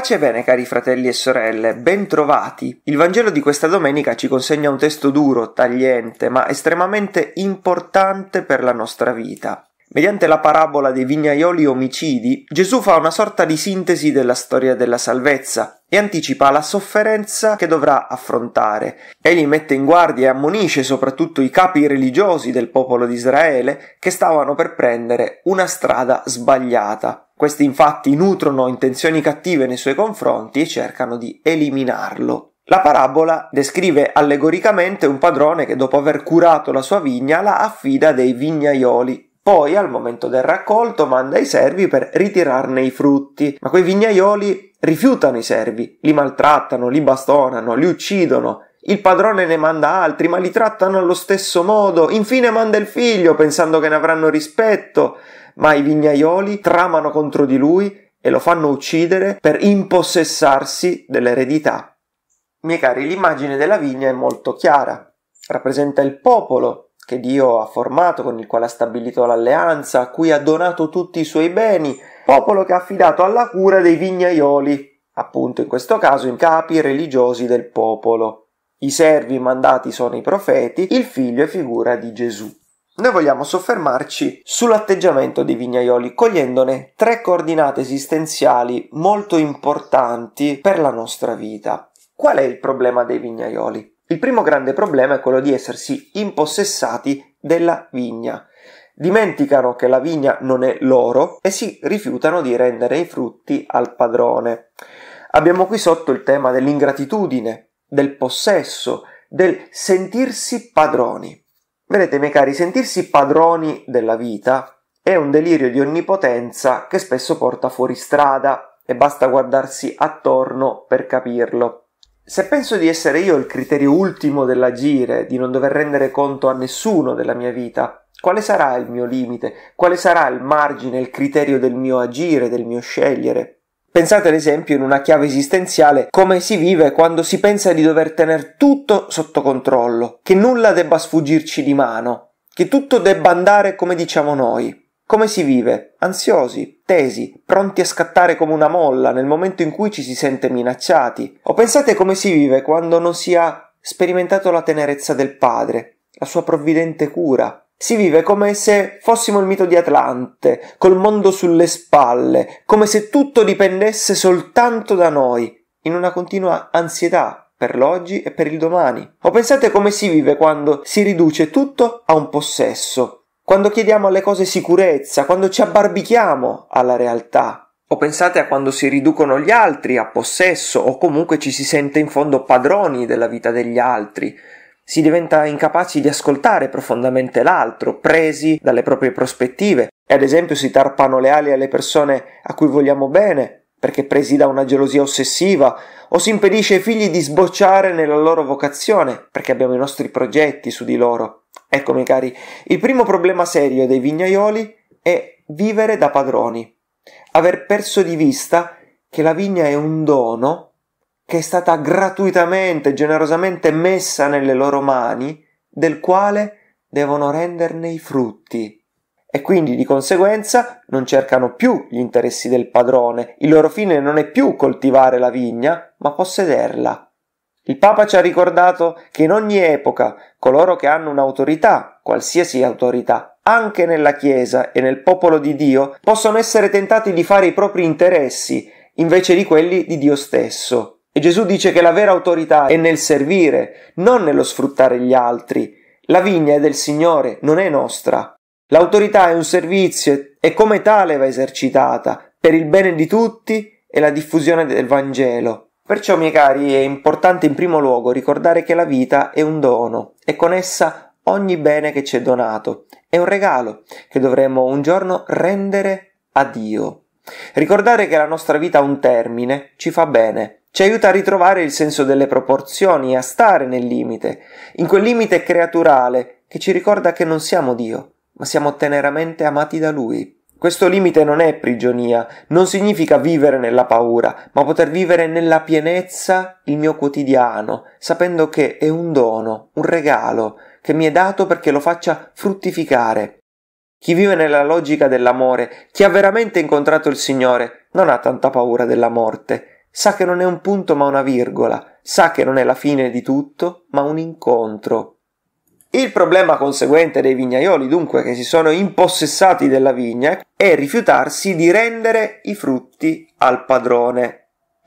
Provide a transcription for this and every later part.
Pace e bene cari fratelli e sorelle, bentrovati. Il Vangelo di questa domenica ci consegna un testo duro, tagliente, ma estremamente importante per la nostra vita. Mediante la parabola dei vignaioli omicidi, Gesù fa una sorta di sintesi della storia della salvezza e anticipa la sofferenza che dovrà affrontare. Egli mette in guardia e ammonisce soprattutto i capi religiosi del popolo di Israele che stavano per prendere una strada sbagliata. Questi infatti nutrono intenzioni cattive nei suoi confronti e cercano di eliminarlo. La parabola descrive allegoricamente un padrone che dopo aver curato la sua vigna la affida dei vignaioli poi al momento del raccolto manda i servi per ritirarne i frutti, ma quei vignaioli rifiutano i servi, li maltrattano, li bastonano, li uccidono. Il padrone ne manda altri, ma li trattano allo stesso modo. Infine manda il figlio, pensando che ne avranno rispetto ma i vignaioli tramano contro di lui e lo fanno uccidere per impossessarsi dell'eredità. Miei cari, l'immagine della vigna è molto chiara. Rappresenta il popolo che Dio ha formato, con il quale ha stabilito l'alleanza, a cui ha donato tutti i suoi beni, popolo che ha affidato alla cura dei vignaioli, appunto in questo caso i capi religiosi del popolo. I servi mandati sono i profeti, il figlio è figura di Gesù noi vogliamo soffermarci sull'atteggiamento dei vignaioli, cogliendone tre coordinate esistenziali molto importanti per la nostra vita. Qual è il problema dei vignaioli? Il primo grande problema è quello di essersi impossessati della vigna. Dimenticano che la vigna non è loro e si rifiutano di rendere i frutti al padrone. Abbiamo qui sotto il tema dell'ingratitudine, del possesso, del sentirsi padroni. Vedete, miei cari, sentirsi padroni della vita è un delirio di onnipotenza che spesso porta fuori strada e basta guardarsi attorno per capirlo. Se penso di essere io il criterio ultimo dell'agire, di non dover rendere conto a nessuno della mia vita, quale sarà il mio limite? Quale sarà il margine, il criterio del mio agire, del mio scegliere? Pensate ad esempio in una chiave esistenziale come si vive quando si pensa di dover tenere tutto sotto controllo, che nulla debba sfuggirci di mano, che tutto debba andare come diciamo noi. Come si vive? Ansiosi, tesi, pronti a scattare come una molla nel momento in cui ci si sente minacciati. O pensate come si vive quando non si ha sperimentato la tenerezza del padre, la sua provvidente cura, si vive come se fossimo il mito di Atlante, col mondo sulle spalle, come se tutto dipendesse soltanto da noi, in una continua ansietà per l'oggi e per il domani. O pensate come si vive quando si riduce tutto a un possesso, quando chiediamo alle cose sicurezza, quando ci abbarbichiamo alla realtà. O pensate a quando si riducono gli altri a possesso o comunque ci si sente in fondo padroni della vita degli altri, si diventa incapaci di ascoltare profondamente l'altro, presi dalle proprie prospettive, e ad esempio si tarpano le ali alle persone a cui vogliamo bene, perché presi da una gelosia ossessiva, o si impedisce ai figli di sbocciare nella loro vocazione, perché abbiamo i nostri progetti su di loro. Eccomi cari, il primo problema serio dei vignaioli è vivere da padroni, aver perso di vista che la vigna è un dono che è stata gratuitamente, generosamente messa nelle loro mani, del quale devono renderne i frutti. E quindi di conseguenza non cercano più gli interessi del padrone, il loro fine non è più coltivare la vigna, ma possederla. Il Papa ci ha ricordato che in ogni epoca coloro che hanno un'autorità, qualsiasi autorità, anche nella Chiesa e nel popolo di Dio, possono essere tentati di fare i propri interessi invece di quelli di Dio stesso. E Gesù dice che la vera autorità è nel servire, non nello sfruttare gli altri. La vigna è del Signore, non è nostra. L'autorità è un servizio e come tale va esercitata, per il bene di tutti e la diffusione del Vangelo. Perciò, miei cari, è importante in primo luogo ricordare che la vita è un dono e con essa ogni bene che ci è donato. È un regalo che dovremmo un giorno rendere a Dio. Ricordare che la nostra vita ha un termine ci fa bene ci aiuta a ritrovare il senso delle proporzioni e a stare nel limite, in quel limite creaturale che ci ricorda che non siamo Dio, ma siamo teneramente amati da Lui. Questo limite non è prigionia, non significa vivere nella paura, ma poter vivere nella pienezza il mio quotidiano, sapendo che è un dono, un regalo, che mi è dato perché lo faccia fruttificare. Chi vive nella logica dell'amore, chi ha veramente incontrato il Signore, non ha tanta paura della morte, Sa che non è un punto ma una virgola, sa che non è la fine di tutto ma un incontro. Il problema conseguente dei vignaioli dunque che si sono impossessati della vigna è rifiutarsi di rendere i frutti al padrone.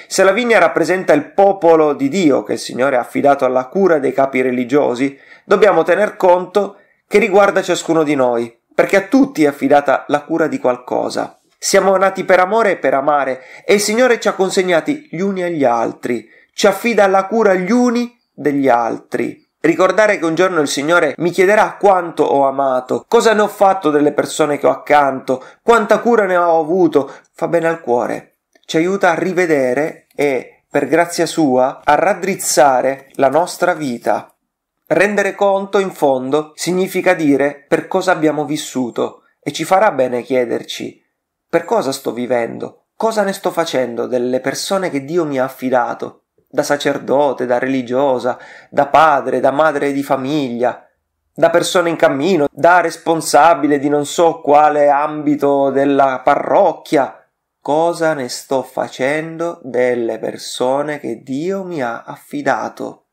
Se la vigna rappresenta il popolo di Dio che il Signore ha affidato alla cura dei capi religiosi, dobbiamo tener conto che riguarda ciascuno di noi, perché a tutti è affidata la cura di qualcosa. Siamo nati per amore e per amare, e il Signore ci ha consegnati gli uni agli altri, ci affida la cura gli uni degli altri. Ricordare che un giorno il Signore mi chiederà quanto ho amato, cosa ne ho fatto delle persone che ho accanto, quanta cura ne ho avuto, fa bene al cuore, ci aiuta a rivedere e, per grazia sua, a raddrizzare la nostra vita. Rendere conto, in fondo, significa dire per cosa abbiamo vissuto e ci farà bene chiederci per cosa sto vivendo? Cosa ne sto facendo delle persone che Dio mi ha affidato? Da sacerdote, da religiosa, da padre, da madre di famiglia, da persona in cammino, da responsabile di non so quale ambito della parrocchia cosa ne sto facendo delle persone che Dio mi ha affidato.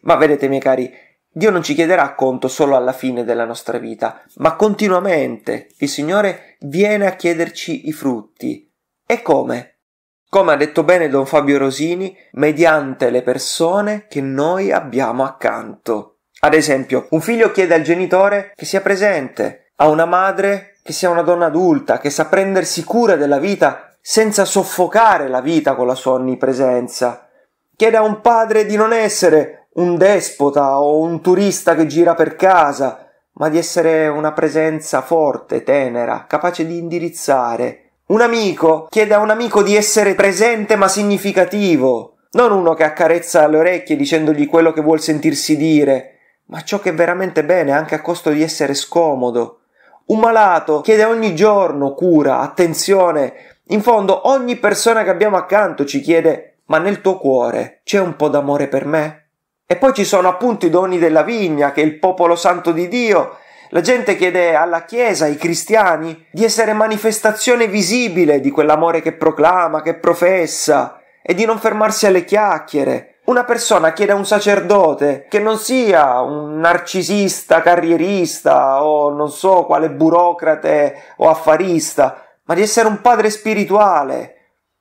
Ma vedete, miei cari, Dio non ci chiederà conto solo alla fine della nostra vita, ma continuamente il Signore viene a chiederci i frutti. E come? Come ha detto bene don Fabio Rosini, mediante le persone che noi abbiamo accanto. Ad esempio, un figlio chiede al genitore che sia presente, a una madre che sia una donna adulta, che sa prendersi cura della vita senza soffocare la vita con la sua onnipresenza. Chiede a un padre di non essere un despota o un turista che gira per casa, ma di essere una presenza forte, tenera, capace di indirizzare. Un amico chiede a un amico di essere presente ma significativo, non uno che accarezza le orecchie dicendogli quello che vuol sentirsi dire, ma ciò che è veramente bene anche a costo di essere scomodo. Un malato chiede ogni giorno cura, attenzione. In fondo ogni persona che abbiamo accanto ci chiede ma nel tuo cuore c'è un po' d'amore per me? E poi ci sono appunto i doni della vigna, che è il popolo santo di Dio. La gente chiede alla Chiesa, ai cristiani, di essere manifestazione visibile di quell'amore che proclama, che professa, e di non fermarsi alle chiacchiere. Una persona chiede a un sacerdote che non sia un narcisista, carrierista o non so quale burocrate o affarista, ma di essere un padre spirituale,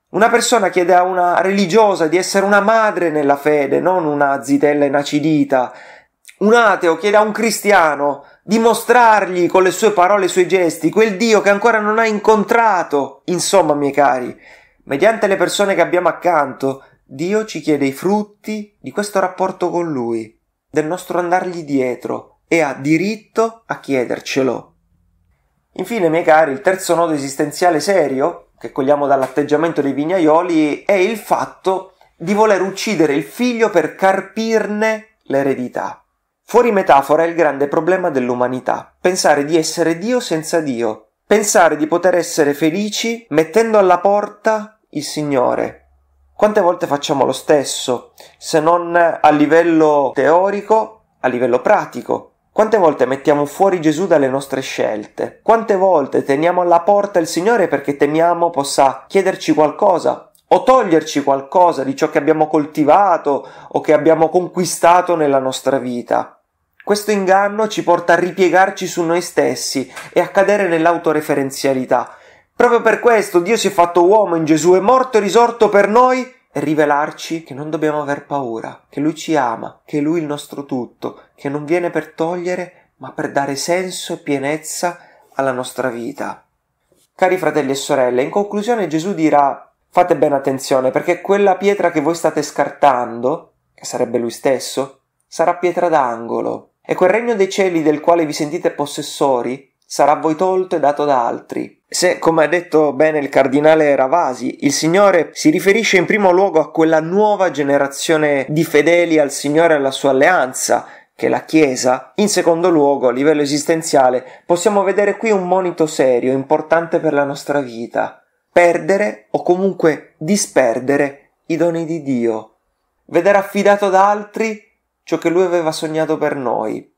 una persona chiede a una religiosa di essere una madre nella fede, non una zitella inacidita. Un ateo chiede a un cristiano di mostrargli con le sue parole e i suoi gesti quel Dio che ancora non ha incontrato. Insomma, miei cari, mediante le persone che abbiamo accanto, Dio ci chiede i frutti di questo rapporto con Lui, del nostro andargli dietro e ha diritto a chiedercelo. Infine, miei cari, il terzo nodo esistenziale serio che cogliamo dall'atteggiamento dei vignaioli è il fatto di voler uccidere il figlio per carpirne l'eredità. Fuori metafora è il grande problema dell'umanità, pensare di essere Dio senza Dio, pensare di poter essere felici mettendo alla porta il Signore. Quante volte facciamo lo stesso, se non a livello teorico, a livello pratico? Quante volte mettiamo fuori Gesù dalle nostre scelte? Quante volte teniamo alla porta il Signore perché temiamo possa chiederci qualcosa o toglierci qualcosa di ciò che abbiamo coltivato o che abbiamo conquistato nella nostra vita? Questo inganno ci porta a ripiegarci su noi stessi e a cadere nell'autoreferenzialità. Proprio per questo Dio si è fatto uomo in Gesù, è morto e risorto per noi rivelarci che non dobbiamo aver paura, che Lui ci ama, che Lui è il nostro tutto, che non viene per togliere, ma per dare senso e pienezza alla nostra vita. Cari fratelli e sorelle, in conclusione Gesù dirà fate bene attenzione perché quella pietra che voi state scartando, che sarebbe Lui stesso, sarà pietra d'angolo e quel regno dei cieli del quale vi sentite possessori sarà a voi tolto e dato da altri. Se, come ha detto bene il cardinale Ravasi, il Signore si riferisce in primo luogo a quella nuova generazione di fedeli al Signore e alla sua alleanza, che è la Chiesa, in secondo luogo, a livello esistenziale, possiamo vedere qui un monito serio, importante per la nostra vita. Perdere o comunque disperdere i doni di Dio. Vedere affidato da altri ciò che Lui aveva sognato per noi.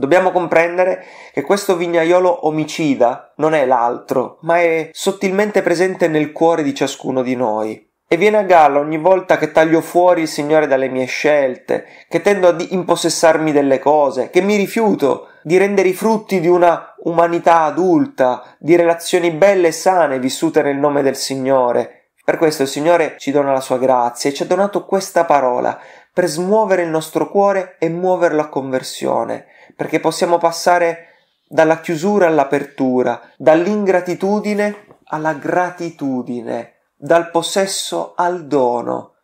Dobbiamo comprendere che questo vignaiolo omicida non è l'altro, ma è sottilmente presente nel cuore di ciascuno di noi. E viene a galla ogni volta che taglio fuori il Signore dalle mie scelte, che tendo ad impossessarmi delle cose, che mi rifiuto di rendere i frutti di una umanità adulta, di relazioni belle e sane vissute nel nome del Signore. Per questo il Signore ci dona la sua grazia e ci ha donato questa parola per smuovere il nostro cuore e muoverlo a conversione perché possiamo passare dalla chiusura all'apertura, dall'ingratitudine alla gratitudine, dal possesso al dono.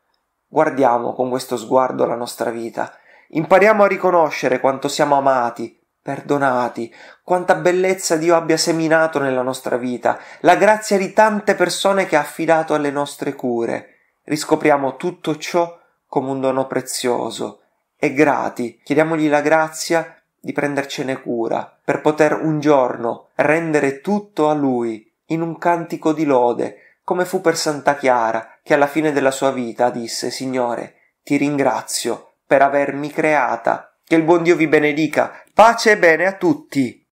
Guardiamo con questo sguardo la nostra vita. Impariamo a riconoscere quanto siamo amati, perdonati, quanta bellezza Dio abbia seminato nella nostra vita, la grazia di tante persone che ha affidato alle nostre cure. Riscopriamo tutto ciò come un dono prezioso e grati. Chiediamogli la grazia di prendercene cura, per poter un giorno rendere tutto a lui in un cantico di lode, come fu per Santa Chiara, che alla fine della sua vita disse Signore, ti ringrazio per avermi creata. Che il buon Dio vi benedica. Pace e bene a tutti.